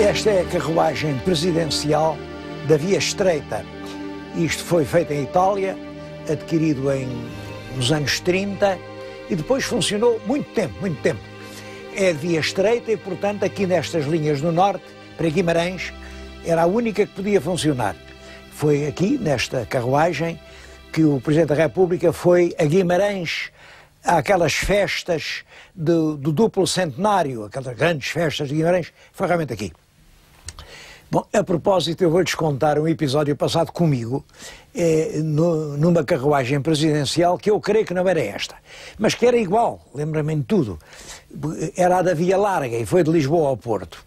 Esta é a carruagem presidencial da Via Estreita. Isto foi feito em Itália, adquirido em, nos anos 30 e depois funcionou muito tempo, muito tempo. É Via Estreita e, portanto, aqui nestas linhas do norte, para Guimarães, era a única que podia funcionar. Foi aqui, nesta carruagem, que o Presidente da República foi a Guimarães aquelas festas do, do duplo centenário, aquelas grandes festas de Guimarães, foi realmente aqui. Bom, a propósito, eu vou-lhes contar um episódio passado comigo, eh, no, numa carruagem presidencial, que eu creio que não era esta, mas que era igual, lembra-me de tudo. Era a da Via Larga e foi de Lisboa ao Porto.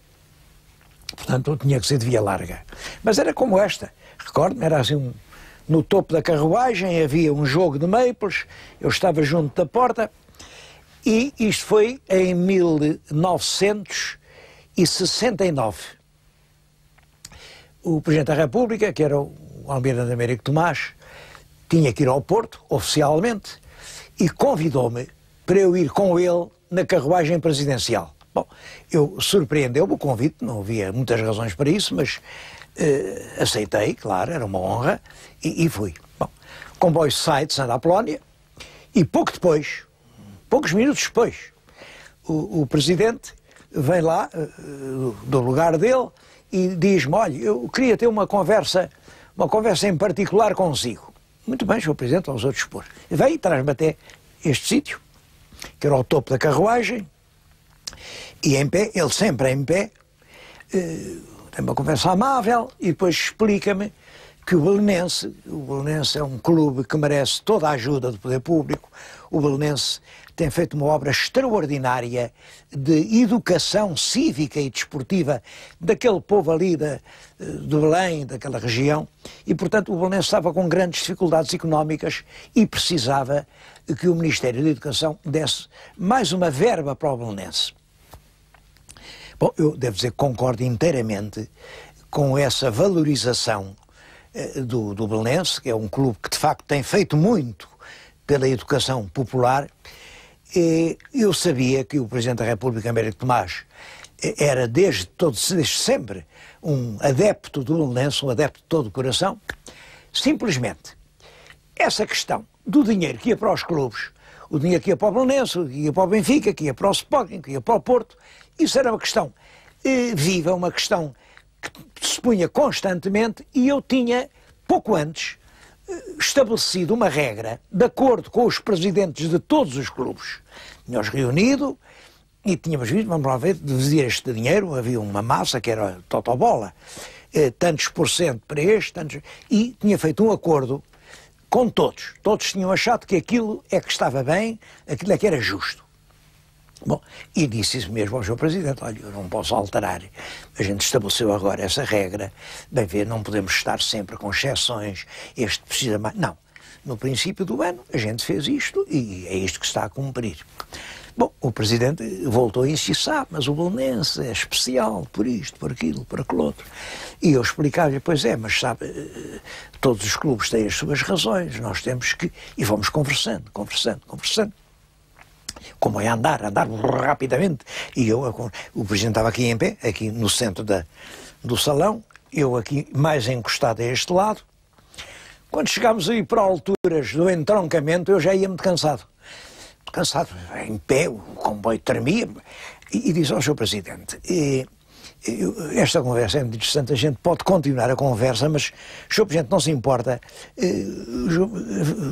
Portanto, tinha que ser de Via Larga. Mas era como esta, recordo-me, era assim um, no topo da carruagem, havia um jogo de Maples, eu estava junto da porta, e isto foi em 1969 o Presidente da República, que era o Almirante Américo Tomás, tinha que ir ao Porto, oficialmente, e convidou-me para eu ir com ele na carruagem presidencial. Bom, eu surpreendeu-me o convite, não havia muitas razões para isso, mas uh, aceitei, claro, era uma honra, e, e fui. Bom, o comboio sai de Santa Apolónia e pouco depois, poucos minutos depois, o, o presidente vem lá uh, do lugar dele e diz-me, olha, eu queria ter uma conversa, uma conversa em particular consigo. Muito bem, Sr. Presidente, vamos outros expor. vem e traz-me até este sítio, que era o topo da carruagem, e em pé, ele sempre em pé, eh, tem uma conversa amável, e depois explica-me que o Belenense, o Belenense é um clube que merece toda a ajuda do poder público, o Belenense tem feito uma obra extraordinária de educação cívica e desportiva daquele povo ali eh, do Belém, daquela região, e portanto o Belenense estava com grandes dificuldades económicas e precisava que o Ministério da Educação desse mais uma verba para o Belenense. Bom, eu devo dizer que concordo inteiramente com essa valorização eh, do, do Belenense, que é um clube que de facto tem feito muito pela educação popular. E eu sabia que o Presidente da República, Américo Tomás, eh, era desde, todo, desde sempre um adepto do Belenense, um adepto de todo o coração. Simplesmente, essa questão do dinheiro que ia para os clubes, o dinheiro que ia para o Belenense, que ia para o Benfica, que ia para o Sporting, que ia para o Porto, isso era uma questão eh, viva, uma questão que se punha constantemente e eu tinha, pouco antes, eh, estabelecido uma regra, de acordo com os presidentes de todos os clubes. Nós reunido e tínhamos visto, vamos lá ver, devia este dinheiro, havia uma massa que era totobola, eh, tantos por cento para este, tantos... e tinha feito um acordo com todos. Todos tinham achado que aquilo é que estava bem, aquilo é que era justo. Bom, e disse isso mesmo ao Sr. Presidente, olha, eu não posso alterar, a gente estabeleceu agora essa regra, bem ver, não podemos estar sempre com exceções, este precisa mais, não. No princípio do ano a gente fez isto e é isto que está a cumprir. Bom, o Presidente voltou a insistir, ah, mas o Bolonense é especial por isto, por aquilo, por aquele outro. E eu explicava-lhe, pois é, mas sabe, eh, todos os clubes têm as suas razões, nós temos que... E vamos conversando, conversando, conversando como é andar, andar rapidamente. E eu, o presidente estava aqui em pé, aqui no centro da, do salão, eu aqui mais encostado a este lado. Quando chegámos aí para alturas do entroncamento, eu já ia me cansado. Cansado, em pé, o comboio tremia. E, e disse ao oh, Sr. Presidente, e, eh, esta conversa é muito interessante, a gente pode continuar a conversa, mas o Sr. Presidente não se importa, eh,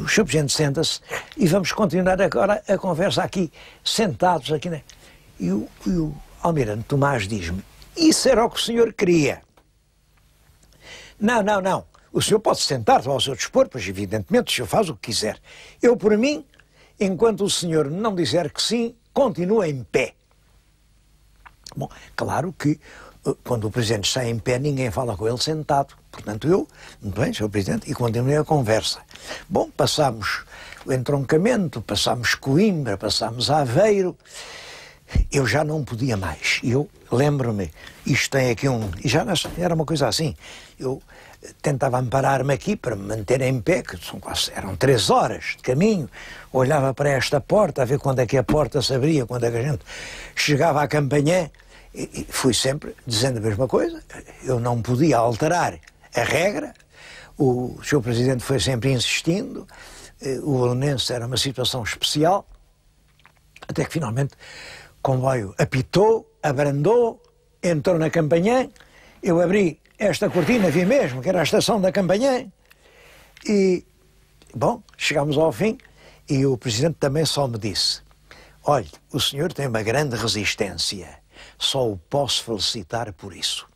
o Sr. Presidente senta-se e vamos continuar agora a conversa aqui, sentados aqui. Né? E, o, e o Almirante Tomás diz-me, isso era o que o senhor queria. Não, não, não, o senhor pode sentar-se ao seu dispor, pois evidentemente o senhor faz o que quiser. Eu, por mim, enquanto o senhor não disser que sim, continuo em pé. Bom, claro que eh, quando o Presidente está em pé, ninguém fala com ele sentado. Portanto, eu, muito bem, Sr. Presidente, e continuei a conversa. Bom, passámos o entroncamento, passámos Coimbra, passámos Aveiro eu já não podia mais. Eu lembro-me, isto tem aqui um. E já era uma coisa assim. Eu eh, tentava amparar-me aqui para me manter em pé, que quase, eram três horas de caminho. Olhava para esta porta, a ver quando é que a porta se abria, quando é que a gente chegava à campanhã. E, e fui sempre dizendo a mesma coisa. Eu não podia alterar a regra. O Sr. Presidente foi sempre insistindo. Eh, o Belenense era uma situação especial. Até que finalmente comboio apitou, abrandou, entrou na Campanhã, eu abri esta cortina, vi mesmo que era a estação da Campanhã, e, bom, chegámos ao fim e o Presidente também só me disse, olhe, o senhor tem uma grande resistência, só o posso felicitar por isso.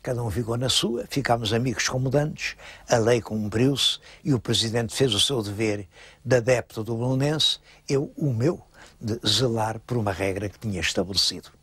Cada um ficou na sua, ficámos amigos comodantes, a lei cumpriu-se e o Presidente fez o seu dever de adepto do Belenense, eu o meu de zelar por uma regra que tinha estabelecido.